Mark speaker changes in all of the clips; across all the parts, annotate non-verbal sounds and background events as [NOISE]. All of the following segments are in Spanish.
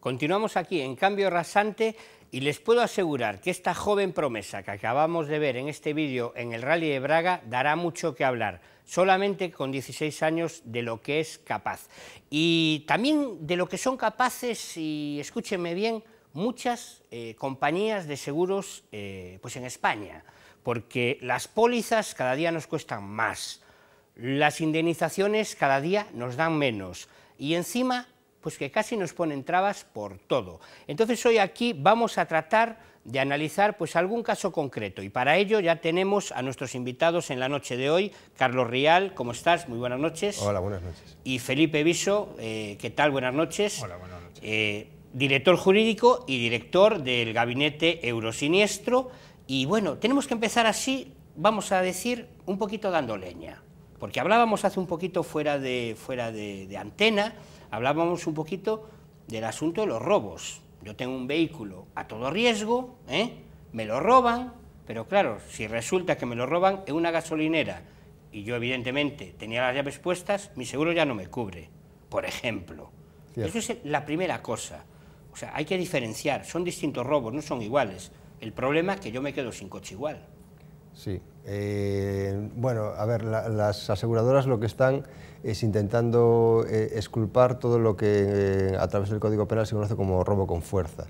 Speaker 1: Continuamos aquí en Cambio Rasante y les puedo asegurar que esta joven promesa que acabamos de ver en este vídeo en el Rally de Braga dará mucho que hablar, solamente con 16 años de lo que es capaz. Y también de lo que son capaces, y escúchenme bien, muchas eh, compañías de seguros eh, pues en España, porque las pólizas cada día nos cuestan más, las indemnizaciones cada día nos dan menos, y encima pues que casi nos ponen trabas por todo. Entonces hoy aquí vamos a tratar de analizar pues algún caso concreto y para ello ya tenemos a nuestros invitados en la noche de hoy, Carlos Rial, ¿cómo estás? Muy buenas noches. Hola, buenas noches. Y Felipe Viso, eh, ¿qué tal? Buenas noches. Hola, buenas noches. Eh, director jurídico y director del gabinete Eurosiniestro y bueno, tenemos que empezar así, vamos a decir, un poquito dando leña, porque hablábamos hace un poquito fuera de, fuera de, de antena, hablábamos un poquito del asunto de los robos. Yo tengo un vehículo a todo riesgo, ¿eh? me lo roban, pero claro, si resulta que me lo roban en una gasolinera y yo evidentemente tenía las llaves puestas, mi seguro ya no me cubre, por ejemplo. Eso es la primera cosa. O sea, hay que diferenciar, son distintos robos, no son iguales. El problema es que yo me quedo sin coche igual.
Speaker 2: Sí, eh, bueno, a ver, las aseguradoras lo que están es intentando esculpar eh, todo lo que eh, a través del Código Penal se conoce como robo con fuerza.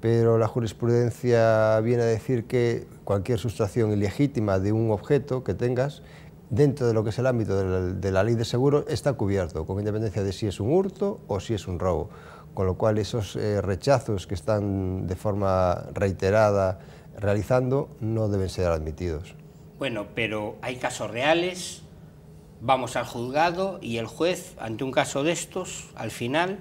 Speaker 2: Pero la jurisprudencia viene a decir que cualquier sustracción ilegítima de un objeto que tengas dentro de lo que es el ámbito de la, ley de seguro, está cubierto, con independencia de si es un hurto o si es un robo. Con lo cual esos rechazos que están de forma reiterada realizando no deben ser admitidos.
Speaker 1: Bueno, pero hay casos reales, vamos al juzgado y el juez, ante un caso de estos, al final...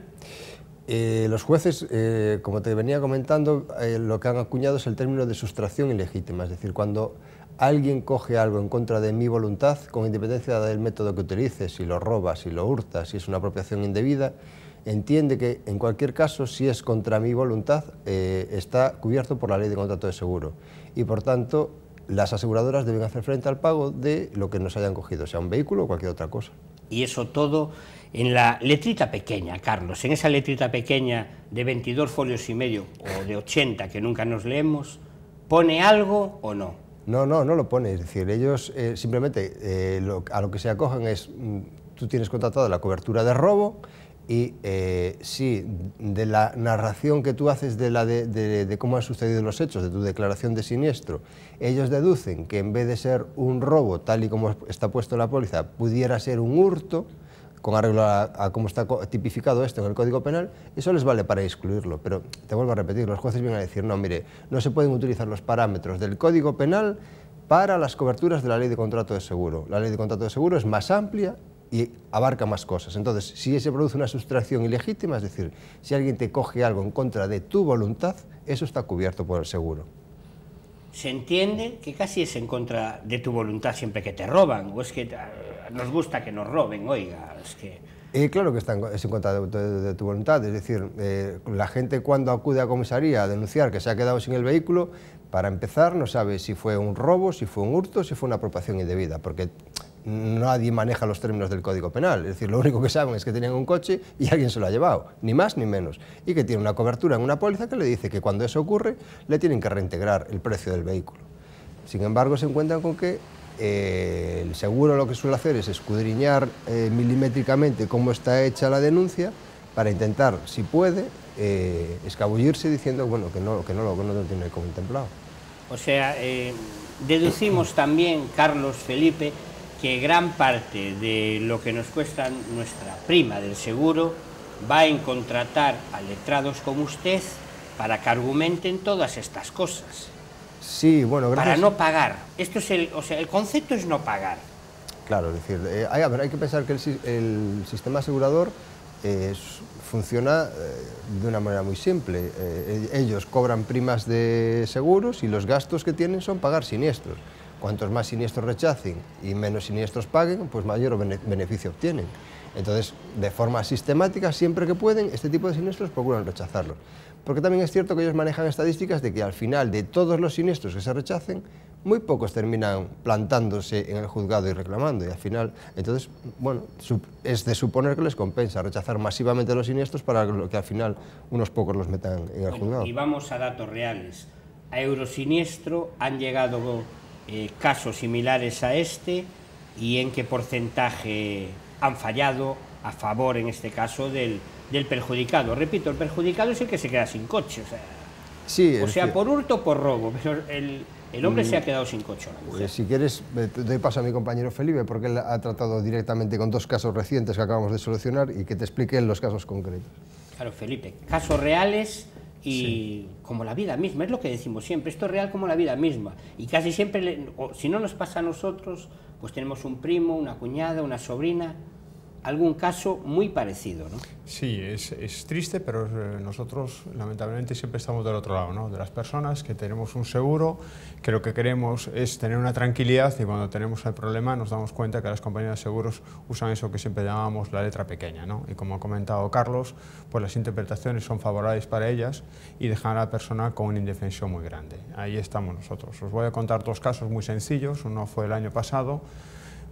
Speaker 2: Eh, los jueces, eh, como te venía comentando, eh, lo que han acuñado es el término de sustracción ilegítima, es decir, cuando alguien coge algo en contra de mi voluntad, con independencia del método que utilice, si lo roba, si lo hurta, si es una apropiación indebida, entiende que en cualquier caso, si es contra mi voluntad, está cubierto por la ley de contrato de seguro y por tanto las aseguradoras deben hacer frente al pago de lo que nos hayan cogido, sea un vehículo o cualquier
Speaker 1: otra cosa. Y eso todo en la letrita pequeña, Carlos, en esa letrita pequeña de 22 folios y medio o de 80 que nunca nos leemos, ¿pone algo o no?
Speaker 2: No, no, no lo pone. Es decir, ellos eh, simplemente eh, a lo que se acogen es, mm, tú tienes contratado la cobertura de robo, y eh, sí, de la narración que tú haces de, la de, cómo han sucedido los hechos, de tu declaración de siniestro, ellos deducen que en vez de ser un robo, tal y como está puesto la póliza, pudiera ser un hurto, con arreglo a, a cómo está tipificado esto en el Código Penal, eso les vale para excluirlo. Pero te vuelvo a repetir, los jueces vienen a decir, no, mire, no se pueden utilizar los parámetros del Código Penal para las coberturas de la ley de contrato de seguro. La ley de contrato de seguro es más amplia y abarca más cosas. Entonces, si se produce una sustracción ilegítima, es decir, si alguien te coge algo en contra de tu voluntad, eso está cubierto por el seguro.
Speaker 1: Se entiende que casi es en contra de tu voluntad siempre que te roban, o es que ah, nos gusta que nos roben, oiga, es que...
Speaker 2: Eh, claro que en, es en contra de, tu voluntad, es decir, eh, la gente cuando acude a comisaría a denunciar que se ha quedado sin el vehículo, para empezar no sabe si fue un robo, si fue un hurto, si fue una apropiación indebida, porque nadie maneja los términos del Código Penal. Es decir, lo único que saben es que tenían un coche y alguien se lo ha llevado, ni más ni menos. Y que tiene una cobertura en una póliza que le dice que cuando eso ocurre le tienen que reintegrar el precio del vehículo. Sin embargo, se encuentran con que eh, el seguro lo que suele hacer es escudriñar eh, milimétricamente cómo está hecha la denuncia para intentar, si puede, eh, escabullirse diciendo bueno, que, no, que, que no lo tiene contemplado.
Speaker 1: O sea, deducimos también, Carlos Felipe, que gran parte de lo que nos cuesta nuestra prima del seguro va en contratar a letrados como usted para que argumenten todas estas cosas.
Speaker 2: Sí, bueno, gracias. Para no
Speaker 1: pagar. Esto es el, sea, el concepto es no pagar.
Speaker 2: Claro, decir, eh, hay, que pensar que el, sistema asegurador eh, funciona eh, de una manera muy simple. ellos cobran primas de seguros y los gastos que tienen son pagar siniestros. Cuantos más siniestros rechacen y menos siniestros paguen, pues mayor beneficio obtienen. Entonces, de forma sistemática, siempre que pueden, este tipo de siniestros procuran rechazarlos. Porque también es cierto que ellos manejan estadísticas de que al final de todos los siniestros que se rechacen, muy pocos terminan plantándose en el juzgado y reclamando. Y al final, entonces, bueno, es de suponer que les compensa rechazar masivamente los siniestros para que al final unos pocos los metan en el juzgado. Y
Speaker 1: vamos a datos reales. A Eurosiniestro han llegado eh, casos similares a este y en qué porcentaje han fallado a favor, en este caso, del, del perjudicado. Repito, el perjudicado es el que se queda sin coche. O sea,
Speaker 2: sí, o sea
Speaker 1: por hurto por robo, pero el, el hombre mm, se ha quedado sin coche. Pues
Speaker 2: si quieres, eh, doy paso a mi compañero Felipe, porque él ha tratado directamente con dos casos recientes que acabamos de solucionar y que te explique los casos concretos.
Speaker 1: Claro, Felipe, casos reales y como la vida misma, es lo que decimos siempre, esto es real como la vida misma. Y casi siempre, si no nos pasa a nosotros, pues tenemos un primo, una cuñada, una sobrina, algún caso muy parecido. ¿no?
Speaker 3: Sí, es, es, triste, pero eh, nosotros lamentablemente siempre estamos del otro lado, ¿no? de las personas que tenemos un seguro que lo que queremos es tener una tranquilidad y cuando tenemos el problema nos damos cuenta que las compañías de seguros usan eso que siempre llamábamos la letra pequeña. ¿no? Y como ha comentado Carlos, pues las interpretaciones son favorables para ellas y dejan a la persona con una indefensión muy grande. Ahí estamos nosotros. Os voy a contar dos casos muy sencillos. Uno fue el año pasado.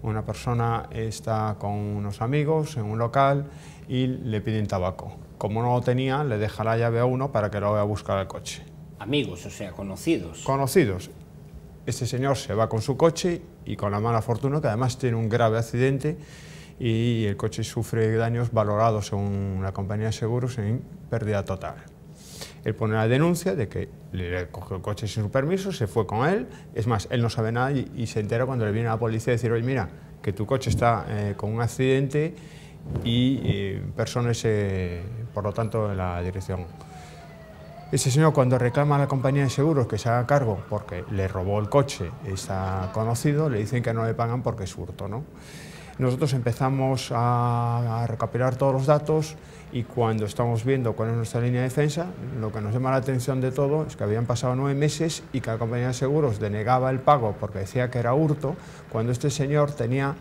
Speaker 3: Una persona está con unos amigos en un local y le piden tabaco. Como no lo tenía, le deja la llave a uno para que lo vaya a buscar al coche. Amigos, o sea, conocidos. Conocidos este señor se va con su coche y con la mala fortuna que además tiene un grave accidente y el coche sufre daños valorados según la compañía de seguros en pérdida total. Él pone la denuncia de que le cogió el coche sin su permiso, se fue con él, es más, él no sabe nada y, se entera cuando le viene a la policía a decir, oye, mira, que tu coche está eh, con un accidente y eh, personas, eh, por lo tanto, en la dirección ese señor cuando reclama a la compañía de seguros que se haga cargo porque le robó el coche, está conocido, le dicen que no le pagan porque es hurto. ¿no? Nosotros empezamos a, a todos los datos y cuando estamos viendo cuál es nuestra línea de defensa, lo que nos llama la atención de todo es que habían pasado nueve meses y que la compañía de seguros denegaba el pago porque decía que era hurto, cuando este señor tenía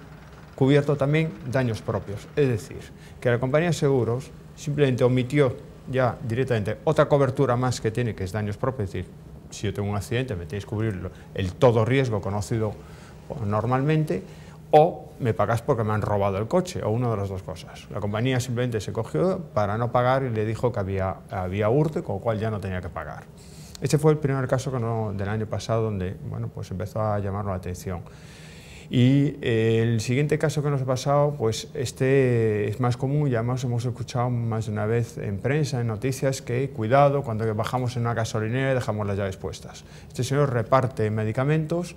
Speaker 3: cubierto también daños propios. Es decir, que la compañía de seguros simplemente omitió ya directamente otra cobertura más que tiene, que es daños propios, es decir, si yo tengo un accidente me tenéis que cubrir el todo riesgo conocido normalmente, o me pagas porque me han robado el coche, o una de las dos cosas. La compañía simplemente se cogió para no pagar y le dijo que había, había hurto, con lo cual ya no tenía que pagar. Este fue el primer caso del año pasado donde bueno, pues empezó a llamar la atención. Y eh, el siguiente caso que nos ha pasado, pues este es más común ya además hemos escuchado más de una vez en prensa, en noticias, que cuidado cuando bajamos en una gasolinera dejamos las llaves puestas. Este señor reparte medicamentos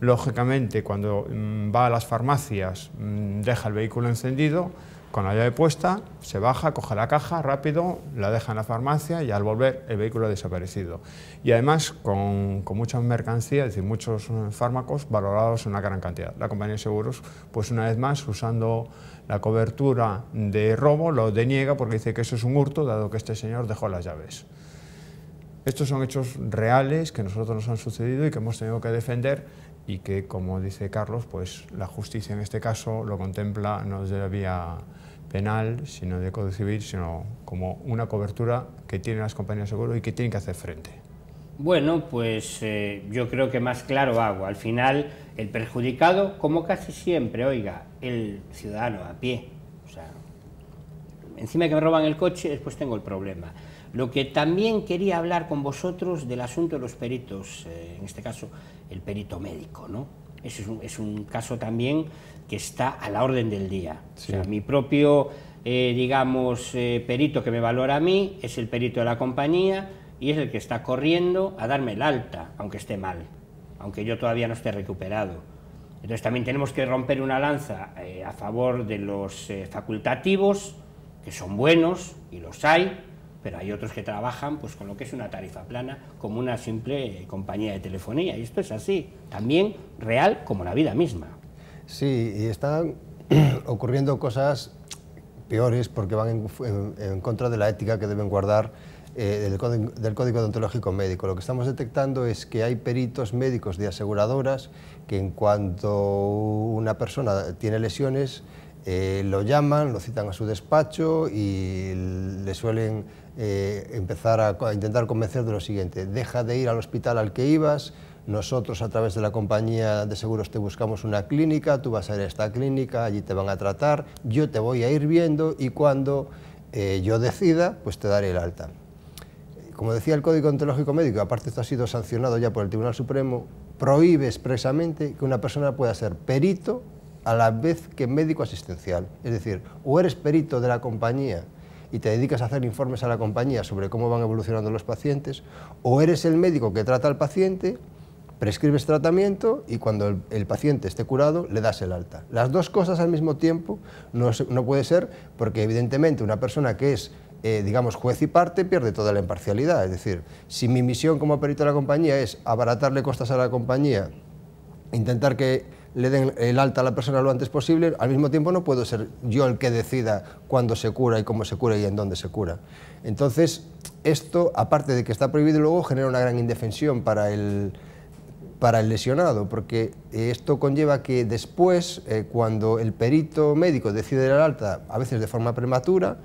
Speaker 3: lógicamente cuando mm, va a las farmacias mm, deja el vehículo encendido, con la llave puesta, se baja, coge la caja rápido, la deja en la farmacia y al volver el vehículo ha desaparecido. Y además con, muchas mercancías, es decir, muchos fármacos valorados en una gran cantidad. La compañía de seguros, pues una vez más, usando la cobertura de robo, lo deniega porque dice que eso es un hurto, dado que este señor dejó las llaves. Estos son hechos reales que nosotros nos han sucedido y que hemos tenido que defender y que, como dice Carlos, pues la justicia en este caso lo contempla no desde la vía penal, sino de Código Civil, sino como una cobertura que tienen las compañías de seguro y que tienen que hacer frente.
Speaker 1: Bueno, pues eh, yo creo que más claro hago. Al final, el perjudicado, como casi siempre, oiga, el ciudadano a pie, encima que me roban el coche, después tengo el problema. Lo que también quería hablar con vosotros del asunto de los peritos, eh, en este caso el perito médico, ¿no? es un, caso también que está a la orden del día. O sea, mi propio, eh, digamos, eh, perito que me valora a mí es el perito de la compañía y es el que está corriendo a darme el alta, aunque esté mal, aunque yo todavía no esté recuperado. Entonces también tenemos que romper una lanza a favor de los facultativos, que son buenos y los hay, pero hay otros que trabajan pues con lo que es una tarifa plana como una simple compañía de telefonía y esto es así, también real como la vida misma. Sí, y están
Speaker 2: [CLEARS THROAT] ocurriendo cosas peores porque van en, contra de la ética que deben guardar eh, del, del, Código Odontológico Médico. Lo que estamos detectando es que hay peritos médicos de aseguradoras que en cuanto una persona tiene lesiones eh, lo llaman, lo citan a su despacho y le suelen eh, empezar a, intentar convencer de lo siguiente, deja de ir al hospital al que ibas, nosotros a través de la compañía de seguros te buscamos una clínica, tú vas a ir a esta clínica, allí te van a tratar, yo te voy a ir viendo y cuando eh, yo decida, pues te daré el alta. Como decía el Código Ontológico Médico, aparte esto ha sido sancionado ya por el Tribunal Supremo, prohíbe expresamente que una persona pueda ser perito a la vez que médico asistencial. Es decir, o eres perito de la compañía y te dedicas a hacer informes a la compañía sobre cómo van evolucionando los pacientes, o eres el médico que trata al paciente, prescribes tratamiento y cuando el, paciente esté curado le das el alta. Las dos cosas al mismo tiempo no, no puede ser porque evidentemente una persona que es eh, digamos, juez y parte, pierde toda la imparcialidad. Es decir, si mi misión como perito de la compañía es abaratarle costas a la compañía, intentar que le den el alta a la persona lo antes posible, al mismo tiempo no puedo ser yo el que decida cuándo se cura y cómo se cura y en dónde se cura. Entonces, esto, aparte de que está prohibido, luego genera una gran indefensión para el, lesionado, porque esto conlleva que después, eh, cuando el perito médico decide el alta, a veces de forma prematura,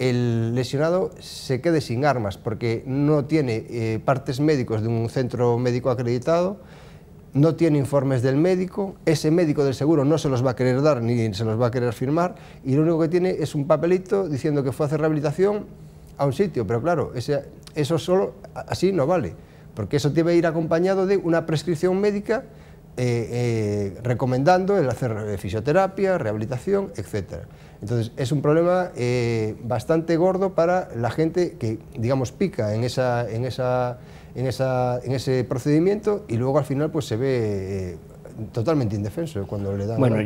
Speaker 2: el lesionado se quede sin armas, porque no tiene eh, partes médicos de un centro médico acreditado, no tiene informes del médico, ese médico del seguro no se los va a querer dar ni se los va a querer firmar y lo único que tiene es un papelito diciendo que fue a hacer rehabilitación a un sitio, pero claro, eso solo así no vale, porque eso debe ir acompañado de una prescripción médica eh, eh, recomendando el hacer fisioterapia, rehabilitación, etc. Entonces es un problema eh, bastante gordo para la gente que, digamos, pica En esa en, esa, en ese procedimiento y luego al final pues se ve eh, totalmente indefenso cuando le dan... Bueno,